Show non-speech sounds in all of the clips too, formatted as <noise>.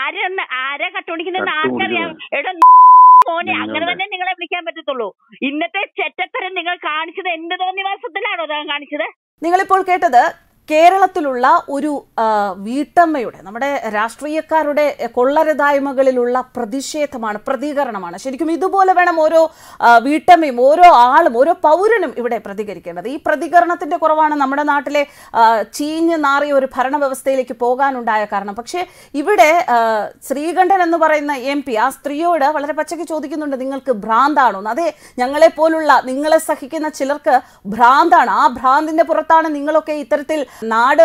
ആരെ ആരെ കട്ടുപിടിക്കുന്നെന്ന് ആർക്കറിയാം എടാ മോനെ അങ്ങനെ തന്നെ നിങ്ങളെ വിളിക്കാൻ പറ്റത്തുള്ളൂ ഇന്നത്തെ ചെറ്റത്തരം നിങ്ങൾ കാണിച്ചത് എന്ത് തോന്നിവാസത്തിലാണോ താൻ കാണിച്ചത് നിങ്ങളിപ്പോൾ കേട്ടത് കേരളത്തിലുള്ള ഒരു വീട്ടമ്മയുടെ നമ്മുടെ രാഷ്ട്രീയക്കാരുടെ കൊള്ളരതായ്മകളിലുള്ള പ്രതിഷേധമാണ് പ്രതികരണമാണ് ശരിക്കും ഇതുപോലെ വേണം ഓരോ വീട്ടമ്മയും ഓരോ ആളും ഓരോ പൗരനും ഇവിടെ പ്രതികരിക്കേണ്ടത് ഈ പ്രതികരണത്തിന്റെ കുറവാണ് നമ്മുടെ നാട്ടിലെ ചീഞ്ഞ് നാറിയ ഒരു ഭരണ വ്യവസ്ഥയിലേക്ക് പോകാനുണ്ടായ കാരണം പക്ഷേ ഇവിടെ ശ്രീകണ്ഠൻ എന്ന് പറയുന്ന എം ആ സ്ത്രീയോട് വളരെ പച്ചയ്ക്ക് ചോദിക്കുന്നുണ്ട് നിങ്ങൾക്ക് ഭ്രാന്താണോ അതെ ഞങ്ങളെ പോലുള്ള നിങ്ങളെ സഹിക്കുന്ന ചിലർക്ക് ഭ്രാന്താണ് ആ ഭ്രാന്തിന്റെ പുറത്താണ് നിങ്ങളൊക്കെ ഇത്തരത്തിൽ നാട്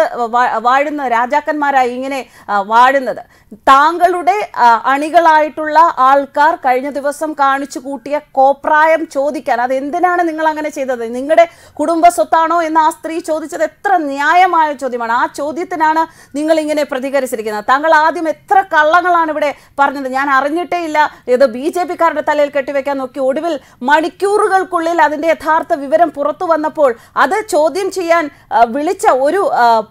വാഴുന്ന രാജാക്കന്മാരായി ഇങ്ങനെ വാഴുന്നത് താങ്കളുടെ അണികളായിട്ടുള്ള ആൾക്കാർ കഴിഞ്ഞ ദിവസം കാണിച്ചു കൂട്ടിയ കോപ്രായം ചോദിക്കാൻ അത് എന്തിനാണ് നിങ്ങൾ അങ്ങനെ ചെയ്തത് നിങ്ങളുടെ കുടുംബ സ്വത്താണോ എന്ന് ആ സ്ത്രീ ചോദിച്ചത് എത്ര ന്യായമായ ചോദ്യമാണ് ആ ചോദ്യത്തിനാണ് നിങ്ങൾ ഇങ്ങനെ പ്രതികരിച്ചിരിക്കുന്നത് താങ്കൾ ആദ്യം എത്ര കള്ളങ്ങളാണ് ഇവിടെ പറഞ്ഞത് ഞാൻ അറിഞ്ഞിട്ടേ ഇല്ല ഇത് ബി ജെ പിക്കാരുടെ തലയിൽ കെട്ടിവെക്കാൻ നോക്കി ഒടുവിൽ മണിക്കൂറുകൾക്കുള്ളിൽ അതിന്റെ യഥാർത്ഥ വിവരം പുറത്തു വന്നപ്പോൾ അത് ചോദ്യം ചെയ്യാൻ വിളിച്ച ഒരു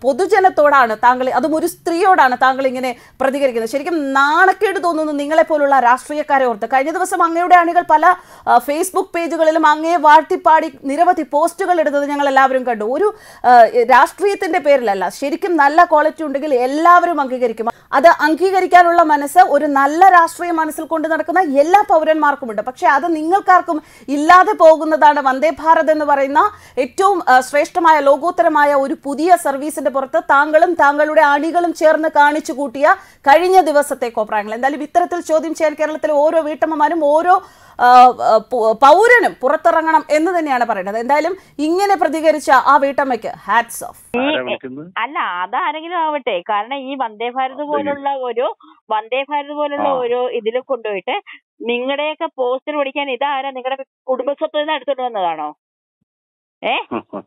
പൊതുജനത്തോടാണ് താങ്കൾ അതും ഒരു സ്ത്രീയോടാണ് താങ്കൾ ഇങ്ങനെ പ്രതികരിക്കുന്നത് ശരിക്കും നാണക്കേട് തോന്നുന്നു നിങ്ങളെ പോലുള്ള രാഷ്ട്രീയക്കാരെ ഓർത്ത് കഴിഞ്ഞ ദിവസം അങ്ങയുടെ അണികൾ പല ഫേസ്ബുക്ക് പേജുകളിലും അങ്ങയെ വാഴ്ത്തിപ്പാടി നിരവധി പോസ്റ്റുകൾ എടുത്തത് ഞങ്ങൾ എല്ലാവരും കണ്ടു ഒരു രാഷ്ട്രീയത്തിന്റെ പേരിലല്ല ശരിക്കും നല്ല ക്വാളിറ്റി ഉണ്ടെങ്കിൽ എല്ലാവരും അംഗീകരിക്കും അത് അംഗീകരിക്കാനുള്ള മനസ്സ് ഒരു നല്ല രാഷ്ട്രീയ മനസ്സിൽ കൊണ്ട് നടക്കുന്ന എല്ലാ പൗരന്മാർക്കുമുണ്ട് പക്ഷേ അത് നിങ്ങൾക്കാർക്കും ഇല്ലാതെ പോകുന്നതാണ് വന്ദേ ഭാരത് എന്ന് പറയുന്ന ഏറ്റവും ശ്രേഷ്ഠമായ ലോകോത്തരമായ ഒരു പുതിയ സർവീസിന്റെ പുറത്ത് താങ്കളും താങ്കളുടെ അണികളും ചേർന്ന് കാണിച്ചു കൂട്ടിയ കഴിഞ്ഞ ദിവസത്തെ കോപ്രായങ്ങൾ എന്തായാലും ഇത്തരത്തിൽ ചോദ്യം ചെയ്യാൻ കേരളത്തിലെ ഓരോ വീട്ടമ്മമാരും ഓരോ പൗരനും പുറത്തിറങ്ങണം എന്ന് തന്നെയാണ് പറയുന്നത് എന്തായാലും ഇങ്ങനെ പ്രതികരിച്ച ആ വീട്ടമ്മയ്ക്ക് ഹാറ്റ്സ് ഓഫ് അല്ല അതാരെങ്കിലും ആവട്ടെ കാരണം ഈ വന്ദേ ഭാരത് പോലുള്ള ഒരു വന്ദേ ഭാരത് പോലുള്ള ഒരു ഇതിൽ കൊണ്ടുപോയിട്ട് നിങ്ങളുടെയൊക്കെ പോസ്റ്റർ പിടിക്കാൻ ഇതാരാ നിങ്ങളുടെ കുടുംബസ്വത്തിൽ നിന്ന് വന്നതാണോ ഏ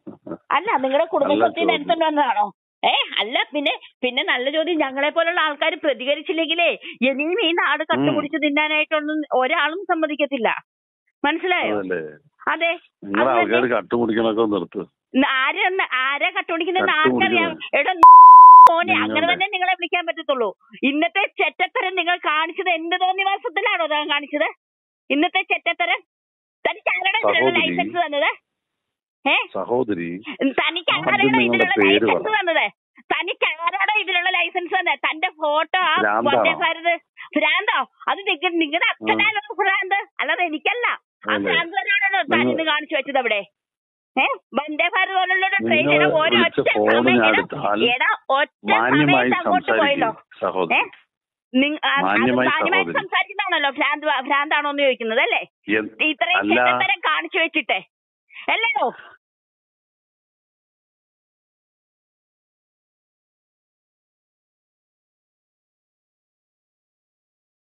<laughs> അല്ല നിങ്ങളുടെ കുടുംബസ്വത്തിന് അടുത്തോണ്ട് വന്നതാണോ ഏ അല്ല പിന്നെ പിന്നെ നല്ല ചോദ്യം ഞങ്ങളെ പോലുള്ള ആൾക്കാർ പ്രതികരിച്ചില്ലെങ്കിലേ ഇനിയും ഈ നാട് കട്ടുപിടിച്ച് തിന്നാനായിട്ടൊന്നും ഒരാളും സമ്മതിക്കത്തില്ല മനസ്സിലായോ അതെ ആരെന്ന് ആരാ കട്ടുപിടിക്കുന്ന ആർക്കറിയാം എടാ മോനെ അങ്ങനെ തന്നെ നിങ്ങളെ വിളിക്കാൻ പറ്റത്തുള്ളൂ ഇന്നത്തെ ചെറ്റത്തരം നിങ്ങൾ കാണിച്ചത് എന്ത് തോന്നിവാസത്തിലാണോ അതാ കാണിച്ചത് ഇന്നത്തെ ചെറ്റത്തരം തനിക്ക് ആരുടെ ലൈസൻസ് തന്നത് സഹോദരി തനിക്ക് ആരാണ് ഇതിനുള്ള ലൈസൻസ് തനിക്ക് ഇതിനുള്ള ലൈസൻസ് തന്റെ ഫോട്ടോ ആ അത് നിങ്ങളുടെ അച്ഛനാണോ ഭ്രാന്ത് അല്ലാതെ എനിക്കല്ല ആ കാണിച്ചു വെച്ചത് അവിടെ വന്ദേ ഭാരത് പോലുള്ള ട്രെയിൻ എടാ പോയല്ലോ സംസാരിക്കുന്നതാണല്ലോ ഭ്രാന്ത് ഭ്രാന്താണോ എന്ന് ചോദിക്കുന്നത് അല്ലേ ഇത്രയും കാണിച്ചു വെച്ചിട്ടേ അല്ലല്ലോ